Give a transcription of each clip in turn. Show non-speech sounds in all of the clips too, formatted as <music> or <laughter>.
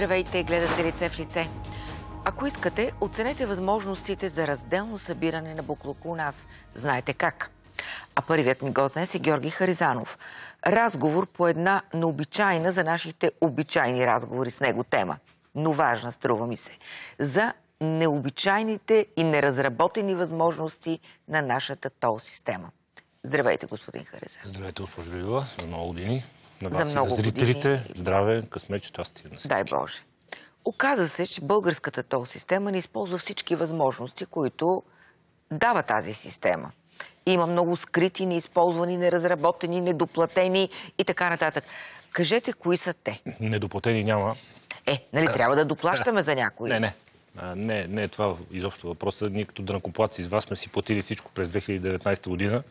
Здравейте, гледате лице в лице. Ако искате, оценете възможностите за разделно събиране на буклук у нас. Знаете как. А първият ми гост днес е Георги Харизанов. Разговор по една необичайна за нашите обичайни разговори с него тема. Но важна, струва ми се. За необичайните и неразработени възможности на нашата тол система. Здравейте, господин Харизанов. Здравейте, госпожо Ридова. За много години на вас за много зрителите, години. здраве, късмет, щастие на всички. Дай Боже. Оказа се, че българската тол система не използва всички възможности, които дава тази система. Има много скрити, неизползвани, неразработени, недоплатени и така нататък. Кажете, кои са те? Недоплатени няма. Е, нали трябва да доплащаме за някои? Не, не. А, не, не е това изобщо въпроса. Ние като дънакоплаци с вас сме си платили всичко през 2019 година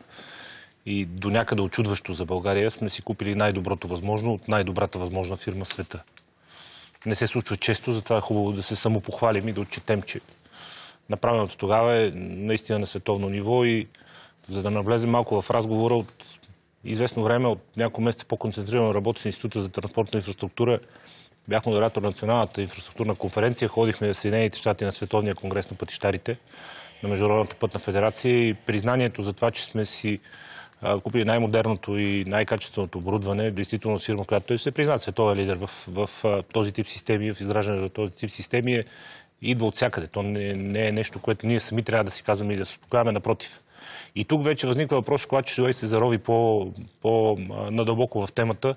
и до някъде очудващо за България, сме си купили най-доброто възможно от най-добрата възможна фирма в света. Не се случва често, затова е хубаво да се самопохвалим и да отчетем, че направеното тогава е наистина на световно ниво и за да навлезем малко в разговора от известно време, от няколко месеца по-концентрирано работи с Института за транспортна инфраструктура. Бях модератор на Националната инфраструктурна конференция, ходихме в Съединените щати на Световния конгрес на пътищарите на Международната пътна федерация и признанието за това, че сме си купили най-модерното и най-качественото оборудване, действително фирма, която той се призна, световен лидер в, в, в този тип системи, в изграждането на този тип системи, е, идва от всякъде. То не, не е нещо, което ние сами трябва да си казваме и да се успокояваме, напротив. И тук вече възниква въпрос, когато човек се зарови по-надълбоко по в темата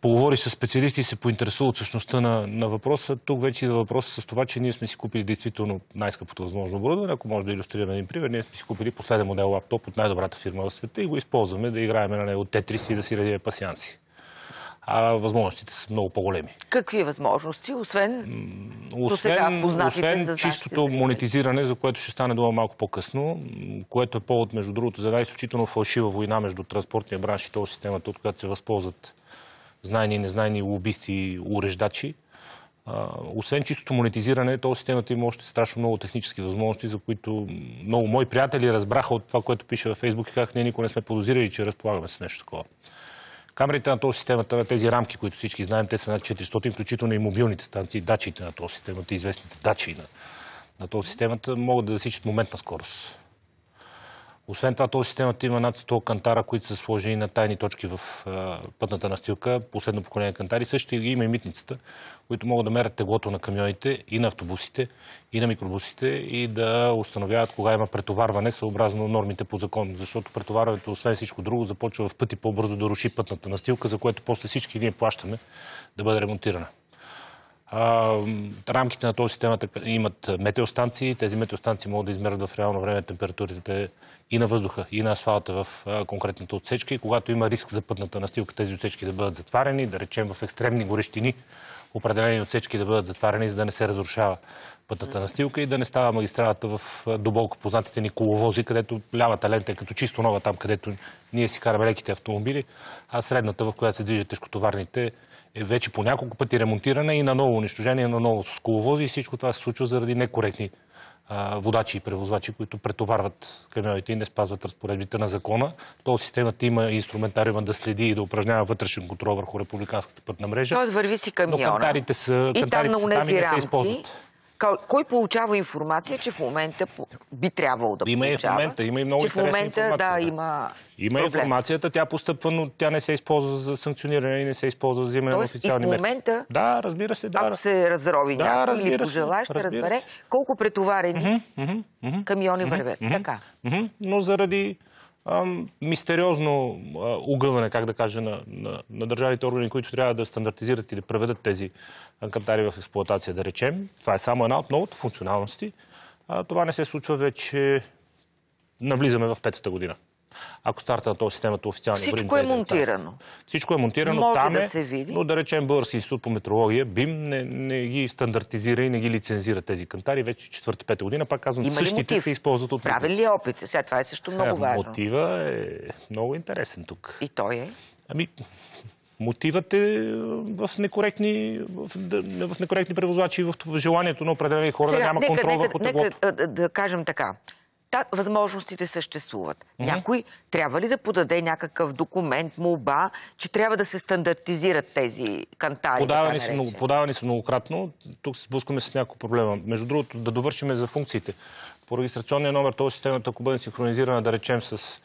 поговори с специалисти и се поинтересува от същността на, на въпроса. Тук вече идва въпроса с това, че ние сме си купили действително най-скъпото възможно оборудване. Ако може да иллюстрираме един пример, ние сме си купили последен модел лаптоп от най-добрата фирма в света и го използваме да играем на него Тетрис и да си редиме пасианси а възможностите са много по-големи. Какви възможности, освен, освен, освен за чистото за нали? монетизиране, за което ще стане дума малко по-късно, което е повод, между другото, за една изключително фалшива война между транспортния бранш и тол системата, от която се възползват знайни и незнайни лобисти и уреждачи. освен чистото монетизиране, то системата има още страшно много технически възможности, за които много мои приятели разбраха от това, което пише във Фейсбук и как ние никога не сме подозирали, че разполагаме с нещо такова. Камерите на този системата, на тези рамки, които всички знаем, те са над 400, включително и мобилните станции, дачите на този системата, известните дачи на, на този системата, могат да засичат момент на скорост. Освен това, този системата има над 100 кантара, които са сложени на тайни точки в пътната настилка, последно поколение кантари. Също има и митницата, които могат да мерят теглото на камионите и на автобусите, и на микробусите и да установяват кога има претоварване съобразно нормите по закон. Защото претоварването, освен всичко друго, започва в пъти по-бързо да руши пътната настилка, за което после всички ние плащаме да бъде ремонтирана рамките на този системата имат метеостанции. Тези метеостанции могат да измерят в реално време температурите и на въздуха, и на асфалта в конкретната отсечка. И когато има риск за пътната настилка, тези отсечки да бъдат затварени, да речем в екстремни горещини, определени отсечки да бъдат затварени, за да не се разрушава пътната настилка и да не става магистралата в доболко познатите ни коловози, където лявата лента е като чисто нова там, където ние си караме леките автомобили, а средната, в която се движат тежкотоварните, е вече по няколко пъти ремонтирана и на ново унищожение, на ново с коловози и всичко това се случва заради некоректни водачи и превозвачи, които претоварват камионите и не спазват разпоредбите на закона. Тол системата има инструментариума да следи и да упражнява вътрешен контрол върху републиканската пътна мрежа. Тоест върви си камиона. Но кантарите са, кантарите там на са там и не се използват. Кой получава информация, че в момента би трябвало да, има получава? Има и в момента, има и много че в момента, информация. Да, има има проблем. информацията, тя постъпва, но тя не се използва за санкциониране и не се използва за взимане на официални мерки. в момента, мерки. Да, разбира се, да. Ако се разрови да, някой или пожелай, ще разбере колко претоварени mm -hmm, mm -hmm, камиони mm -hmm, вървят. Така. Но заради мистериозно огъване, как да кажа, на, на, на държавите органи, които трябва да стандартизират и да преведат тези кантари в експлуатация, да речем. Това е само една от многото функционалности. А, това не се случва вече... Навлизаме в петата година. Ако старта на този системата официално Всичко е монтирано. Всичко е монтирано. Може там да е, се види. Но да речем Български институт по метрология, БИМ, не, не ги стандартизира и не ги лицензира тези кантари. Вече четвърта-пета година, пак казвам, Има същите мотив? се използват от Правен ли е опит? Сега това е също много е, важно. Мотива е много интересен тук. И той е? Ами, мотивът е в некоректни, в, в некоректни превозвачи и в желанието на определени хора Сега, да няма нека, контрол върху върху нека, нека да кажем така. Та, възможностите съществуват. Mm-hmm. Някой трябва ли да подаде някакъв документ, молба, че трябва да се стандартизират тези кантари? Подавани, да са, много, подавани са многократно. Тук се сблъскваме с някакъв проблема. Между другото, да довършим за функциите. По регистрационния номер, този системата, ако бъде синхронизирана, да речем с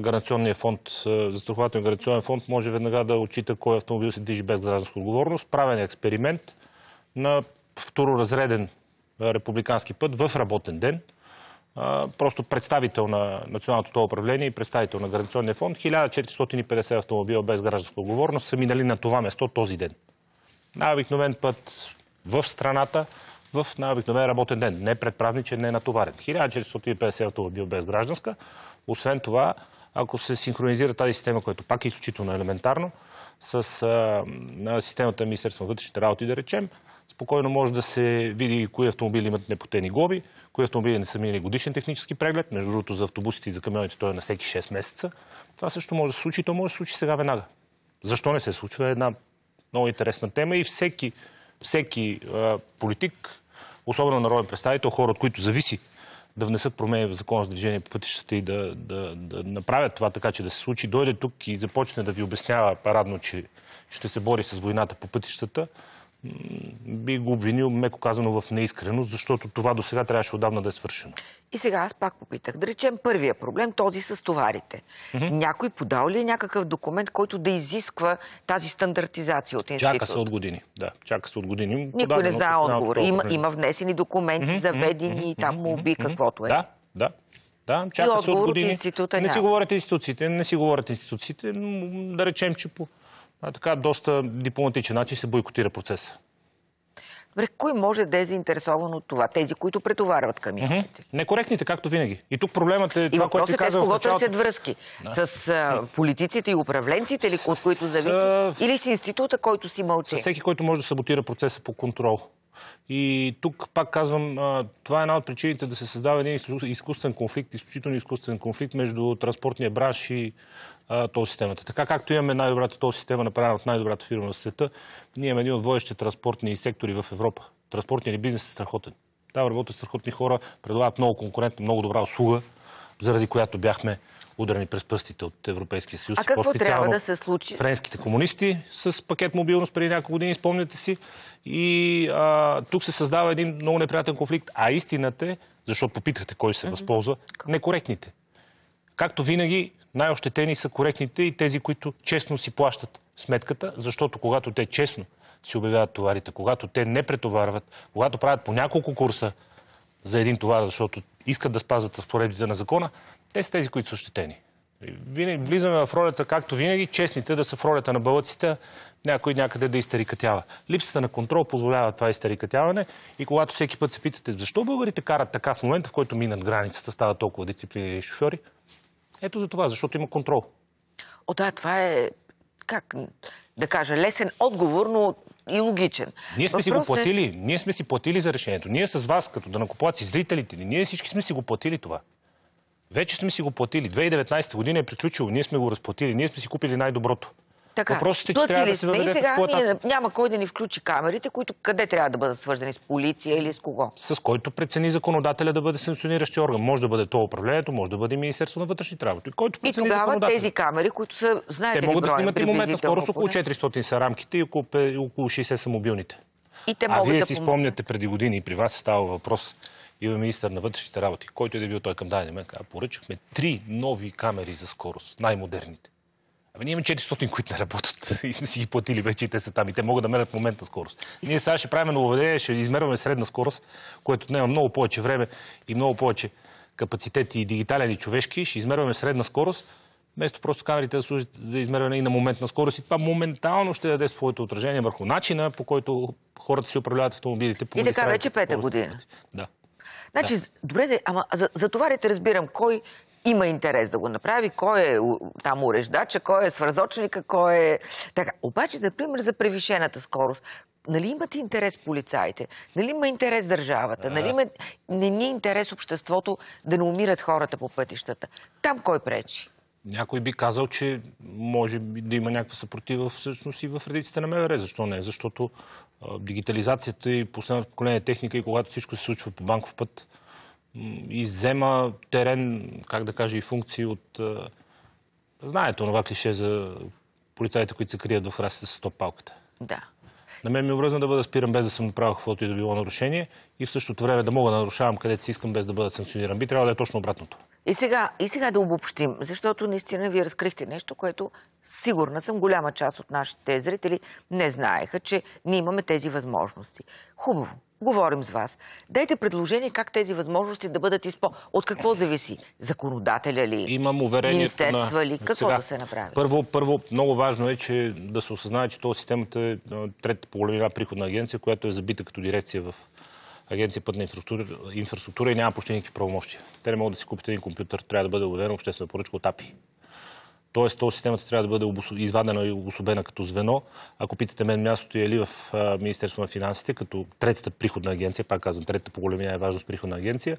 гаранционния фонд, застрахователен гаранционен фонд, може веднага да отчита кой автомобил се движи без гражданска отговорност. Правен е експеримент на второразреден републикански път в работен ден – просто представител на Националното това управление и представител на Гаранционния фонд, 1450 автомобила без гражданска отговорност са минали на това место този ден. Най-обикновен път в страната, в най-обикновен работен ден. Не предпразничен, не натоварен. 1450 автомобил без гражданска. Освен това, ако се синхронизира тази система, която пак е изключително елементарно, с а, системата Министерство на вътрешните работи, да речем, спокойно може да се види кои автомобили имат непотени глоби, кои автомобили не са минали годишен технически преглед. Между другото, за автобусите и за камионите той е на всеки 6 месеца. Това също може да се случи. То може да се случи сега веднага. Защо не се е случва? една много интересна тема и всеки, всеки а, политик, особено народен представител, хора, от които зависи да внесат промени в закон за движение по пътищата и да, да, да направят това така, че да се случи, дойде тук и започне да ви обяснява парадно, че ще се бори с войната по пътищата, би го обвинил, меко казано, в неискреност, защото това до сега трябваше отдавна да е свършено. И сега аз пак попитах. Да речем първия проблем, този с товарите. Някой подал ли е някакъв документ, който да изисква тази стандартизация от институт? Чака се от години. Да, чака се от години. Никой не знае отговор. има, внесени документи, заведени, и там моби, каквото е. Да, да. Да, чака се от години. не си говорят институциите, не си говорят институциите, но да речем, че по а, така доста дипломатичен начин се бойкотира процеса. Добре, кой може да е заинтересован от това? Тези, които претоварват камионите. Mm-hmm. Некоректните, както винаги. И тук проблемът е и това, което ти е каза в началото. търсят връзки? Да. С а, политиците и управленците, ли, от които зависи? С... Или с института, който си мълчи? С всеки, който може да саботира процеса по контрол. И тук пак казвам, това е една от причините да се създава един изкуствен конфликт, изключително изкуствен конфликт между транспортния бранш и тол системата. Така както имаме най-добрата тол система, направена от най-добрата фирма в света, ние имаме един от водещите транспортни сектори в Европа. Транспортният ни бизнес е страхотен. Там работят страхотни хора, предлагат много конкурентна, много добра услуга, заради която бяхме ударени през пръстите от Европейския съюз. А какво трябва да се случи? Френските комунисти с пакет мобилност преди няколко години, спомняте си. И а, тук се създава един много неприятен конфликт. А истината е, защото попитахте кой се възползва, некоректните. Както винаги, най-ощетени са коректните и тези, които честно си плащат сметката, защото когато те честно си обявяват товарите, когато те не претоварват, когато правят по няколко курса за един товар, защото искат да спазват разпоредбите на закона, те са тези, които са ощетени. влизаме в ролята, както винаги, честните да са в ролята на бълъците, някой някъде да изтерикатява. Липсата на контрол позволява това изтерикатяване, и когато всеки път се питате защо българите карат така в момента, в който минат границата, стават толкова дисциплинирани шофьори, ето за това, защото има контрол. О, да, това е, как да кажа, лесен отговор, но и логичен. Ние сме си го е- платили. Е... Ние сме си платили за решението. Ние с вас, като да данакоплаци, зрителите ни, ние всички сме си го платили това. Вече сме си го платили. 2019 година е приключило. Ние сме го разплатили. Ние сме си купили най-доброто. Така, Въпросът е, че трябва да се въведе в Ние, няма кой да ни включи камерите, които къде трябва да бъдат свързани с полиция или с кого? С който прецени законодателя да бъде санкциониращи орган. Може да бъде то управлението, може да бъде Министерство на вътрешните работи. Който и тогава тези камери, които са, знаете Те могат да снимат и момента скорост около 400 са рамките и около 60 са мобилните. И те а вие да си спомняте преди години и при вас става въпрос. Има министър на вътрешните работи, който е да бил той към даден момент. Поръчахме три нови камери за скорост, най-модерните. Ами ние имаме 400, които не работят <laughs> и сме си ги платили вече и те са там и те могат да мерят моментна скорост. Ние сега ще правим нововведение, ще измерваме средна скорост, което отнема много повече време и много повече капацитет и дигитален и човешки. Ще измерваме средна скорост, вместо просто камерите да служат за измерване и на моментна скорост. И това моментално ще даде своето отражение върху начина, по който хората си управляват автомобилите. По и така вече пета година. Да. Значи, да. добре, ама за, за товарите разбирам кой има интерес да го направи, кой е там уреждача, кой е свързочника, кой е... Така. Обаче, например, за превишената скорост, нали имате интерес полицаите, нали има интерес държавата, нали има... не ни е интерес обществото да не умират хората по пътищата. Там кой пречи? Някой би казал, че може да има някаква съпротива всъщност и в редиците на МВР. Защо не? Защото а, дигитализацията и последното поколение техника и когато всичко се случва по банков път, иззема терен, как да кажа, и функции от... Знаете, това клише за полицаите, които се крият в храсите с топ палката. Да. На мен ми е обръзна да бъда спиран без да съм направил каквото и да било нарушение и в същото време да мога да нарушавам където си искам без да бъда санкциониран. Би трябвало да е точно обратното. И сега, и сега да обобщим, защото наистина вие разкрихте нещо, което сигурна съм голяма част от нашите зрители не знаеха, че ние имаме тези възможности. Хубаво, говорим с вас. Дайте предложение как тези възможности да бъдат изпо... От какво зависи? Законодателя ли? Имам уверението Министерства на... ли? Какво сега, да се направи? Първо, първо, много важно е, че да се осъзнае, че този системата е трета половина приходна агенция, която е забита като дирекция в агенция пътна инфраструктура, инфраструктура и няма почти никакви правомощи. Те не могат да си купят един компютър, трябва да бъде обявена обществена поръчка от АПИ. Тоест, то системата трябва да бъде извадена и обособена като звено. Ако питате мен, мястото е ли в Министерство на финансите, като третата приходна агенция, пак казвам, третата по големина е важност приходна агенция,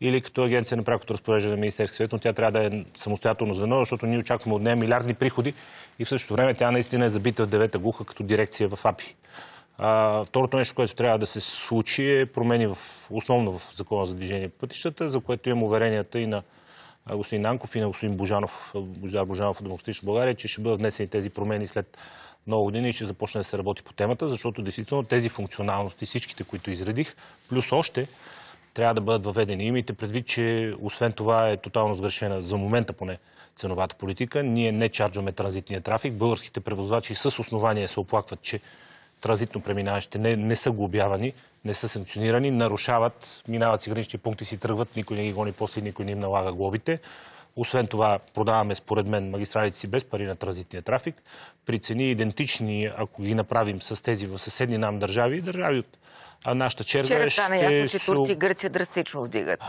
или като агенция на прякото разпореждане на Министерски съвет, но тя трябва да е самостоятелно звено, защото ние очакваме от нея милиардни приходи и в същото време тя наистина е забита в девета глуха като дирекция в АПИ. А, второто нещо, което трябва да се случи е промени в, основно в закона за движение по пътищата, за което имам уверенията и на господин Нанков и на господин Божанов, Божар Божанов от Демократична България, че ще бъдат внесени тези промени след много години и ще започне да се работи по темата, защото действително тези функционалности, всичките, които изредих, плюс още, трябва да бъдат въведени. Имайте предвид, че освен това е тотално сгрешена за момента поне ценовата политика. Ние не чарджваме транзитния трафик. Българските превозвачи с основание се оплакват, че транзитно преминаващите не, не са глобявани, не са санкционирани, нарушават, минават си гранични пункти, си тръгват, никой не ги гони после, никой не им налага глобите. Освен това, продаваме, според мен, магистралите си без пари на транзитния трафик. При цени идентични, ако ги направим с тези в съседни нам държави, държави от нашата черга Вчера стана ясно, че Турция и Гърция драстично вдигат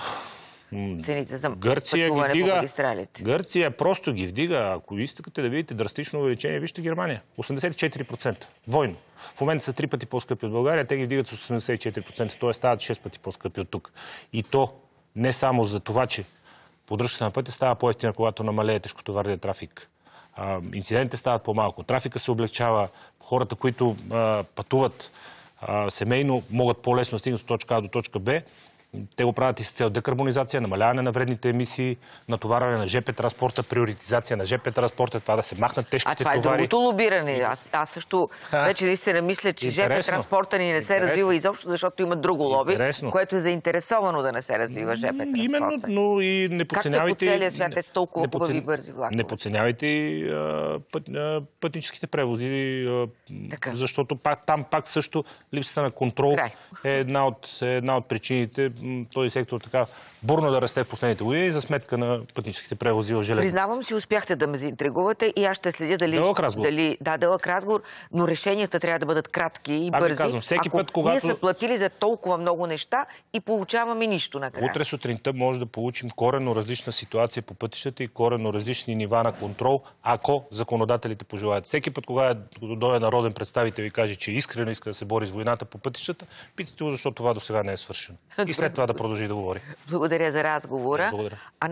цените за Гърция пътуване вдига, по магистралите. Гърция просто ги вдига. Ако искате да видите драстично увеличение, вижте Германия. 84%. Двойно. В момента са три пъти по-скъпи от България, те ги вдигат с 84%, т.е. стават 6 пъти по-скъпи от тук. И то не само за това, че поддръжката на пътя става по-ефтина, когато намалее тежкотоварния трафик. А, инцидентите стават по-малко, трафика се облегчава, хората, които а, пътуват а, семейно, могат по-лесно да стигнат от точка А до точка Б. Те го правят и с цел декарбонизация, намаляване на вредните емисии, натоварване на ЖП транспорта, приоритизация на ЖП транспорта, това да се махнат тежките товари. А това е товари. е другото лобиране. Аз, аз също а, вече наистина мисля, че ЖП транспорта ни не се развива изобщо, защото има друго лоби, интересно. което е заинтересовано да не се развива ЖП транспорта. Именно, но и не подценявайте... Както по целия свят е с толкова хубави подцен... бързи влакове. Не подценявайте и път, пътническите превози, а, защото пак, там пак също липсата на контрол е една от, е една от причините този сектор така бурно да расте в последните години за сметка на пътническите превози в железници. Признавам си, успяхте да ме заинтригувате и аз ще следя дали... Дълъг разговор. Дали, да, дълъг разговор, но решенията трябва да бъдат кратки и ами, бързи. казвам, всеки Ако път, когато... Ние сме платили за толкова много неща и получаваме нищо накрая. Утре сутринта може да получим корено различна ситуация по пътищата и корено различни нива на контрол, ако законодателите пожелаят. Всеки път, когато дойде народен представител и каже, че искрено иска да се бори с войната по пътищата, питате го защо това до сега не е свършено. И <laughs> след след това да продължи да говори. Благодаря за разговора. Благодаря.